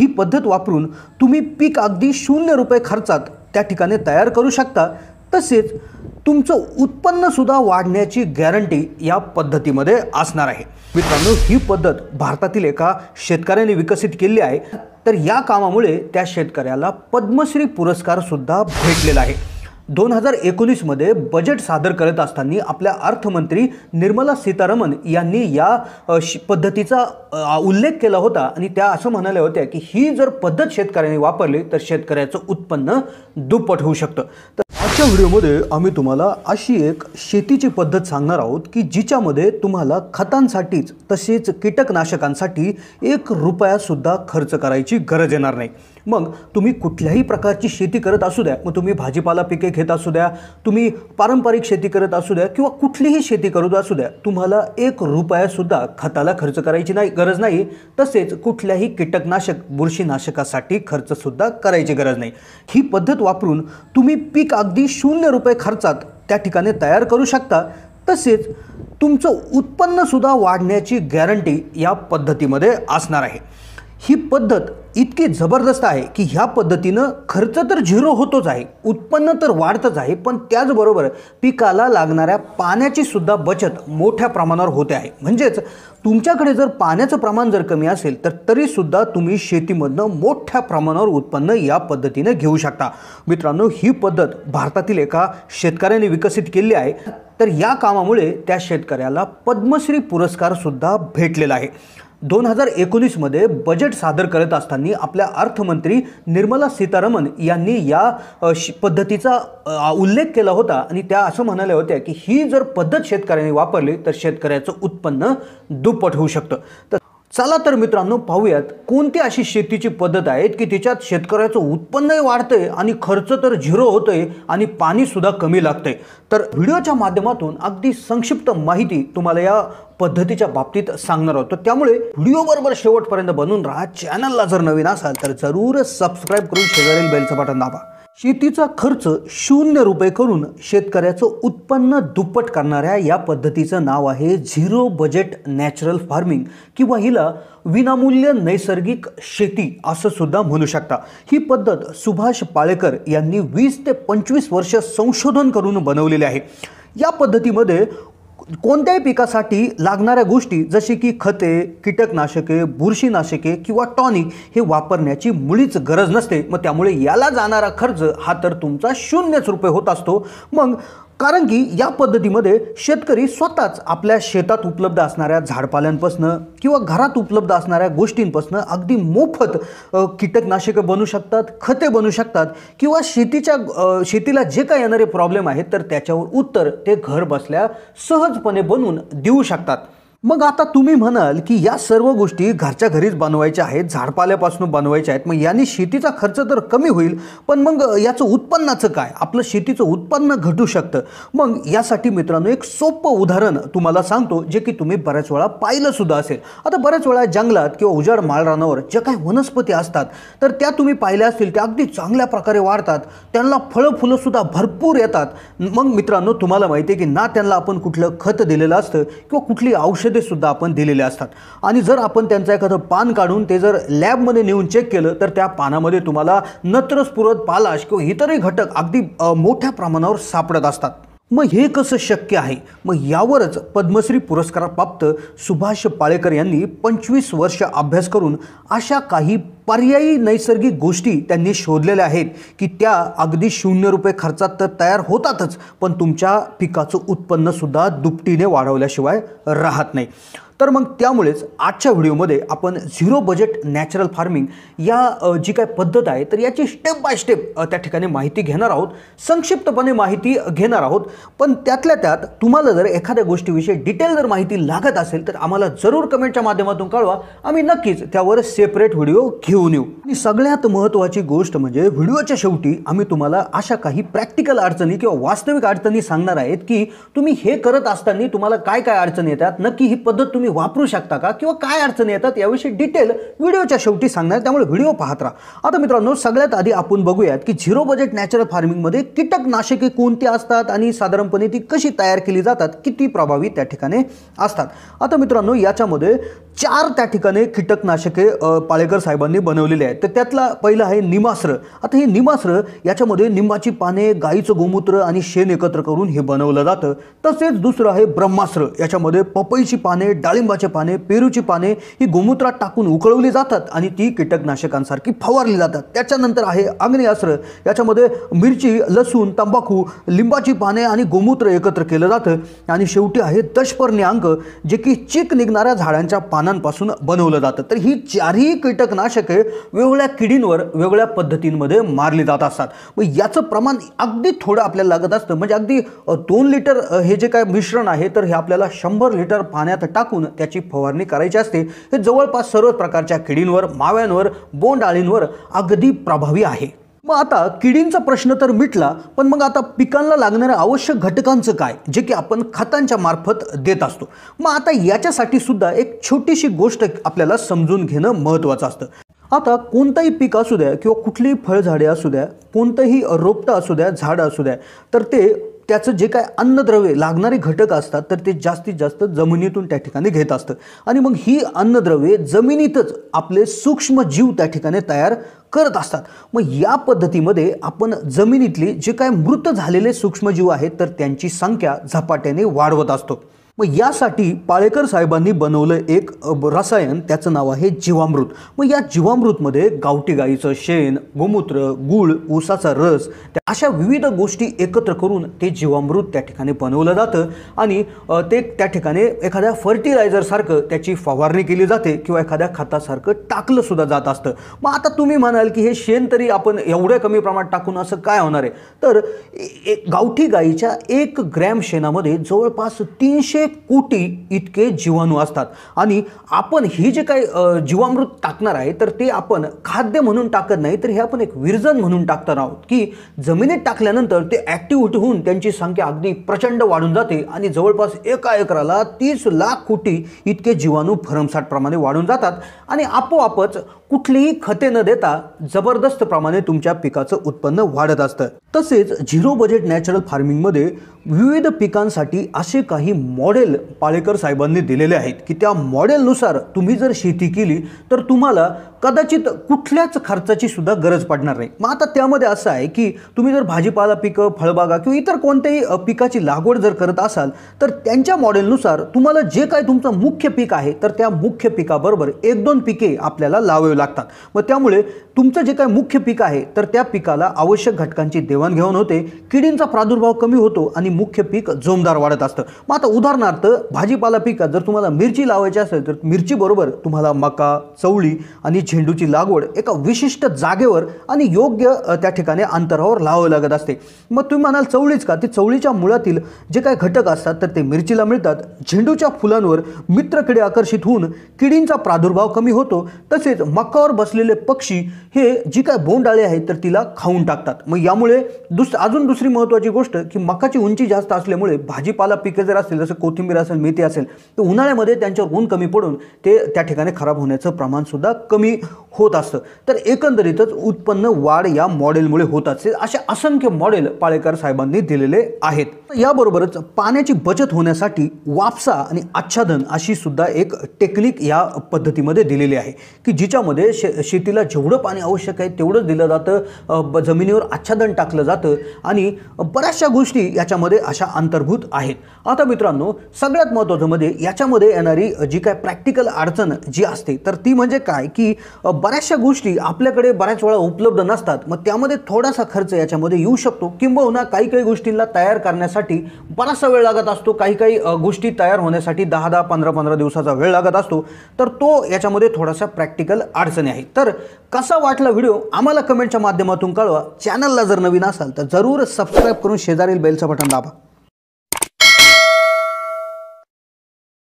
ही पद्धत वापरून तुम्ही पीक अगदी शून्य रुपये खर्चात त्या ठिकाणी तयार करू शकता तसेच तुमचं उत्पन्नसुद्धा वाढण्याची गॅरंटी या पद्धतीमध्ये असणार आहे मित्रांनो ही पद्धत भारतातील एका शेतकऱ्याने विकसित केली आहे तर या कामामुळे त्या शेतकऱ्याला पद्मश्री पुरस्कारसुद्धा भेटलेला आहे दोन हजार एकोणीसमध्ये बजेट सादर करत असताना आपल्या अर्थमंत्री निर्मला सीतारामन यांनी या पद्धतीचा उल्लेख केला होता आणि त्या असं म्हणाल्या होत्या की ही जर पद्धत शेतकऱ्यांनी वापरली तर शेतकऱ्याचं उत्पन्न दुप्पट होऊ शकतं तर आजच्या व्हिडिओमध्ये आम्ही तुम्हाला अशी एक शेतीची पद्धत सांगणार आहोत की जिच्यामध्ये तुम्हाला खतांसाठीच तसेच कीटकनाशकांसाठी एक रुपयासुद्धा खर्च करायची गरज येणार नाही मग तुम्ही कुठल्याही प्रकारची शेती करत असू द्या मग तुम्ही भाजीपाला पिके घेत असू द्या तुम्ही पारंपरिक शेती करत असू द्या किंवा कुठलीही शेती करत असू द्या तुम्हाला एक रुपयासुद्धा खताला खर्च करायची नाही गरज नाही तसेच कुठल्याही कीटकनाशक बुरशीनाशकासाठी खर्चसुद्धा करायची गरज नाही ही पद्धत वापरून तुम्ही पीक अगदी शून्य रुपये खर्चात त्या ठिकाणी तयार करू शकता तसेच तुमचं उत्पन्नसुद्धा वाढण्याची गॅरंटी या पद्धतीमध्ये असणार आहे ही पद्धत इतके जबरदस्त आहे की ह्या पद्धतीनं खर्च तर झिरो होतोच आहे उत्पन्न तर वाढतंच आहे पण त्याचबरोबर पिकाला लागणाऱ्या पाण्याची सुद्धा बचत मोठ्या प्रमाणावर होते आहे म्हणजेच तुमच्याकडे जर पाण्याचं प्रमाण जर कमी असेल तर तरीसुद्धा तुम्ही शेतीमधनं मोठ्या प्रमाणावर उत्पन्न या पद्धतीनं घेऊ शकता मित्रांनो ही पद्धत भारतातील एका शेतकऱ्याने विकसित केली आहे तर या कामामुळे त्या शेतकऱ्याला पद्मश्री पुरस्कारसुद्धा भेटलेला आहे दोन हजार एकोणीसमध्ये बजेट सादर करत असताना आपल्या अर्थमंत्री निर्मला सीतारामन यांनी या पद्धतीचा उल्लेख केला होता आणि त्या असं म्हणाल्या होत्या की ही जर पद्धत शेतकऱ्यांनी वापरली तर शेतकऱ्याचं उत्पन्न दुप्पट होऊ शकतं तर चला तर मित्रांनो पाहूयात कोणती अशी शेतीची पद्धत आहेत की तिच्यात शेतकऱ्याचं उत्पन्नही वाढतंय आणि खर्च तर झिरो होतंय आणि पाणीसुद्धा कमी लागतंय तर व्हिडिओच्या माध्यमातून अगदी संक्षिप्त माहिती तुम्हाला या पद्धतीच्या बाबतीत सांगणार आहोत तर त्यामुळे व्हिडिओबरोबर शेवटपर्यंत बनून राहा चॅनलला जर नवीन असाल तर जरूर सबस्क्राईब करून शेजारील बेलचं बटन दाबा शेतीचा खर्च शून्य रुपये करून शेतकऱ्याचं उत्पन्न दुप्पट करणाऱ्या या पद्धतीचं नाव आहे झिरो बजेट नॅचरल फार्मिंग किंवा हिला विनामूल्य नैसर्गिक शेती असं सुद्धा म्हणू शकता ही पद्धत सुभाष पाळेकर यांनी वीस ते पंचवीस वर्ष संशोधन करून बनवलेली आहे या पद्धतीमध्ये कोणत्याही पिकासाठी लागणाऱ्या गोष्टी जसे की खते कीटकनाशके बुरशीनाशके किंवा टॉनिक हे वापरण्याची मुळीच गरज नसते मग त्यामुळे याला जाणारा खर्च हा तर तुमचा शून्यच रुपये होत असतो मग कारण की या पद्धतीमध्ये शेतकरी स्वतःच आपल्या शेतात उपलब्ध असणाऱ्या झाडपाल्यांपासनं किंवा घरात उपलब्ध असणाऱ्या गोष्टींपासनं अगदी मोफत कीटकनाशकं बनू शकतात खते बनू शकतात किंवा शेतीच्या शेतीला जे काय येणारे प्रॉब्लेम आहेत तर त्याच्यावर उत्तर ते घर बसल्या सहजपणे बनवून देऊ शकतात मग आता तुम्ही म्हणाल की या सर्व गोष्टी घरच्या घरीच बनवायच्या आहेत झाडपाल्यापासून बनवायच्या आहेत मग याने शेतीचा खर्च तर कमी होईल पण मग याचं उत्पन्नाचं काय आपलं शेतीचं उत्पन्न घटू शकतं मग यासाठी मित्रांनो एक सोपं उदाहरण तुम्हाला सांगतो जे की तुम्ही बऱ्याच वेळा पाहिलंसुद्धा असेल आता बऱ्याच वेळा जंगलात किंवा उजाड माळरानावर ज्या काही वनस्पती असतात तर त्या तुम्ही पाहिल्या असतील त्या अगदी चांगल्या प्रकारे वाढतात त्यांना फळं सुद्धा भरपूर येतात मग मित्रांनो तुम्हाला माहिती आहे की ना त्यांना आपण कुठलं खत दिलेलं असतं किंवा कुठली औषध सुद्धा आपण दिलेले असतात आणि जर आपण त्यांचं एखादं पान काढून ते जर लॅबमध्ये नेऊन चेक केलं तर त्या पानामध्ये तुम्हाला नत्रस्फुरद पालाश किंवा इतरही घटक अगदी मोठ्या प्रमाणावर सापडत असतात मग हे कसं शक्य आहे मग यावरच पद्मश्री पुरस्कार प्राप्त सुभाष पाळेकर यांनी पंचवीस वर्ष अभ्यास करून अशा काही पर्यायी नैसर्गिक गोष्टी त्यांनी शोधलेल्या आहेत की त्या अगदी शून्य रुपये खर्चात तर तयार होतातच पण तुमच्या पिकाचं उत्पन्नसुद्धा दुपटीने वाढवल्याशिवाय राहत नाही तर मग त्यामुळेच आजच्या व्हिडिओमध्ये आपण झिरो बजेट नॅचरल फार्मिंग या जी काय पद्धत आहे तर याची स्टेप बाय स्टेप त्या ठिकाणी माहिती घेणार आहोत संक्षिप्तपणे माहिती घेणार आहोत पण त्यातल्या त्यात तुम्हाला जर एखाद्या गोष्टीविषयी डिटेल जर माहिती लागत असेल तर आम्हाला जरूर कमेंटच्या माध्यमातून कळवा आम्ही नक्कीच त्यावर सेपरेट व्हिडिओ घेऊन येऊ आणि सगळ्यात महत्त्वाची गोष्ट म्हणजे व्हिडिओच्या शेवटी आम्ही तुम्हाला अशा काही प्रॅक्टिकल अडचणी किंवा वास्तविक अडचणी सांगणार आहेत की तुम्ही हे करत असताना तुम्हाला काय काय अडचणी येतात नक्की ही पद्धत तुम्ही तुम्ही वापरू शकता का किंवा काय अडचणी येतात याविषयी डिटेल व्हिडिओच्या शेवटी सांगणार त्यामुळे व्हिडिओ पाहत राहा आता मित्रांनो सगळ्यात आधी आपण बघूयात की झिरो बजेट नॅचरल फार्मिंगमध्ये कीटकनाशके कोणती असतात आणि साधारणपणे ती कशी तयार केली जातात किती प्रभावी त्या ठिकाणी असतात आता मित्रांनो याच्यामध्ये चार त्या ठिकाणी कीटकनाशके पाळेकर साहेबांनी बनवलेली आहेत तर त्यातला पहिलं आहे निमास्त्र आता हे निमास्त्र याच्यामध्ये निंबाची पाने गाईचं गोमूत्र आणि शेण एकत्र करून हे बनवलं जातं तसेच दुसरं आहे ब्रह्मास्त्र याच्यामध्ये पपईची पाने डाळिंबाचे पाने पेरूची पाने ही गोमूत्रात टाकून उकळवली जातात आणि ती कीटकनाशकांसारखी फवारली जातात त्याच्यानंतर आहे अग्नियास्र याच्यामध्ये मिरची लसूण तंबाखू लिंबाची पाने आणि गोमूत्र एकत्र केलं जातं आणि शेवटी आहे दशपर्णी अंक जे की चिक निघणाऱ्या झाडांच्या पाने पानांपासून बनवलं जातं तर ही चारही कीटकनाशके वेगवेगळ्या किडींवर वेगवेगळ्या पद्धतींमध्ये मारली जात असतात मग याचं प्रमाण अगदी थोडं आपल्याला लागत असतं म्हणजे अगदी दोन लिटर हे जे काय मिश्रण आहे तर हे आपल्याला शंभर लिटर पाण्यात टाकून त्याची फवारणी करायची असते हे जवळपास सर्व प्रकारच्या किडींवर माव्यांवर बोंडाळींवर अगदी प्रभावी आहे मग आता किडींचा प्रश्न तर मिटला पण मग आता पिकांना लागणाऱ्या आवश्यक घटकांचं काय जे की आपण खतांच्या मार्फत देत असतो मग आता याच्यासाठी सुद्धा एक छोटीशी गोष्ट आपल्याला समजून घेणं महत्त्वाचं असतं आता कोणताही पीक असू द्या किंवा कुठलीही फळझाडे असू द्या कोणतंही रोपटं असू द्या झाडं असू द्या तर ते त्याचं जे काय अन्नद्रव्ये लागणारे घटक असतात तर ते जास्तीत जास्त जमिनीतून त्या ठिकाणी घेत असतं आणि मग ही अन्नद्रव्ये जमिनीतच आपले सूक्ष्म जीव त्या ठिकाणी तयार करत असतात मग या पद्धतीमध्ये आपण जमिनीतली जे काय मृत झालेले सूक्ष्मजीव आहेत तर त्यांची संख्या झपाट्याने वाढवत असतो मग यासाठी पाळेकर साहेबांनी बनवलं एक रसायन त्याचं नाव आहे जीवामृत मग या जीवामृतमध्ये गावठी गाईचं शेण गोमूत्र गूळ ऊसाचा रस अशा विविध गोष्टी एकत्र करून ते जीवामृत त्या ठिकाणी बनवलं जातं आणि ते त्या ठिकाणी एखाद्या फर्टिलायझरसारखं त्याची फवारणी केली जाते किंवा एखाद्या खतासारखं टाकलंसुद्धा जात असतं मग आता तुम्ही म्हणाल की हे शेण तरी आपण एवढ्या कमी प्रमाणात टाकून असं काय होणार आहे तर गावठी गाईच्या एक ग्रॅम शेणामध्ये जवळपास तीनशे कोटी इतके जीवाणू असतात आणि आपण ही जे काही जीवामृत टाकणार आहे तर ते आपण खाद्य म्हणून टाकत नाही तर हे आपण एक विरजन म्हणून टाकणार आहोत की जमिनीत टाकल्यानंतर ते ॲक्टिव्हिटी होऊन त्यांची संख्या अगदी प्रचंड वाढून जाते आणि जवळपास एका एकराला तीस लाख कोटी इतके जीवाणू भरमसाठ प्रमाणे वाढून जातात आणि आपोआपच कुठलीही खते न देता जबरदस्त प्रमाणे तुमच्या पिकाचं उत्पन्न वाढत असतं तसेच झिरो बजेट नॅचरल फार्मिंगमध्ये विविध पिकांसाठी असे काही मॉडेल पाळेकर साहेबांनी दिलेले आहेत की त्या मॉडेलनुसार तुम्ही जर शेती केली तर तुम्हाला कदाचित कुठल्याच खर्चाची सुद्धा गरज पडणार नाही मग आता त्यामध्ये असं आहे की तुम्ही जर भाजीपाला पिकं फळबागा किंवा इतर कोणत्याही पिकाची लागवड जर करत असाल तर त्यांच्या मॉडेलनुसार तुम्हाला जे काय तुमचं मुख्य पीक आहे तर त्या मुख्य पिकाबरोबर एक दोन पिके आपल्याला लावावी लागतात मग त्यामुळे तुमचं जे काय मुख्य पीक आहे तर त्या पिकाला आवश्यक घटकांची देवाणघेवाण होते किडींचा प्रादुर्भाव कमी होतो आणि मुख्य पीक जोमदार वाढत असतं मग आता उदाहरणार्थ भाजीपाला पिकात जर तुम्हाला मिरची लावायची असेल तर मिरचीबरोबर तुम्हाला मका चवळी आणि झेंडूची लागवड एका विशिष्ट जागेवर आणि योग्य त्या ठिकाणी अंतरावर लावावं लागत असते मग तुम्ही म्हणाल चवळीच का ती चवळीच्या मुळातील जे काही घटक असतात तर ते मिरचीला मिळतात झेंडूच्या फुलांवर मित्रकडे आकर्षित होऊन किडींचा प्रादुर्भाव कमी होतो तसेच मकावर बसलेले पक्षी हे जी काय बोंडाळे आहेत तर तिला खाऊन टाकतात मग यामुळे दुस अजून दुसरी महत्त्वाची गोष्ट की मकाची उंची जास्त असल्यामुळे भाजीपाला पिके जर असतील जसं कोथिंबीर असेल मेथी असेल तर उन्हाळ्यामध्ये त्यांच्यावर ऊन कमी पडून ते त्या ठिकाणी खराब होण्याचं प्रमाणसुद्धा कमी होत असतं तर एकंदरीतच उत्पन्न वाढ या मॉडेलमुळे होत असते असे असंख्य मॉडेल पाळेकर साहेबांनी दिलेले आहेत याबरोबरच पाण्याची बचत होण्यासाठी वापसा आणि आच्छादन अशी सुद्धा एक टेक्निक या पद्धतीमध्ये दिलेली आहे की जिच्यामध्ये शेतीला जेवढं पाणी आवश्यक आहे तेवढंच दिलं जातं जमिनीवर आच्छादन टाकलं जातं आणि बऱ्याचशा गोष्टी याच्यामध्ये अशा अंतर्भूत आहेत आता मित्रांनो सगळ्यात महत्त्वाचं म्हणजे याच्यामध्ये येणारी जी काय प्रॅक्टिकल अडचण जी असते तर ती म्हणजे काय की बऱ्याचशा गोष्टी आपल्याकडे बऱ्याच वेळा उपलब्ध नसतात मग त्यामध्ये थोडासा खर्च याच्यामध्ये येऊ शकतो किंबहुना हो काही काही गोष्टींना तयार करण्यासाठी बराचसा वेळ लागत असतो काही काही गोष्टी तयार होण्यासाठी दहा दहा पंधरा पंधरा दिवसाचा वेळ लागत असतो तर तो याच्यामध्ये थोडासा प्रॅक्टिकल अडचणी आहे तर कसा वाटला व्हिडिओ आम्हाला कमेंटच्या माध्यमातून कळवा चॅनलला जर नवीन असाल तर जरूर सबस्क्राईब करून शेजारील बेलचं बटन জানাব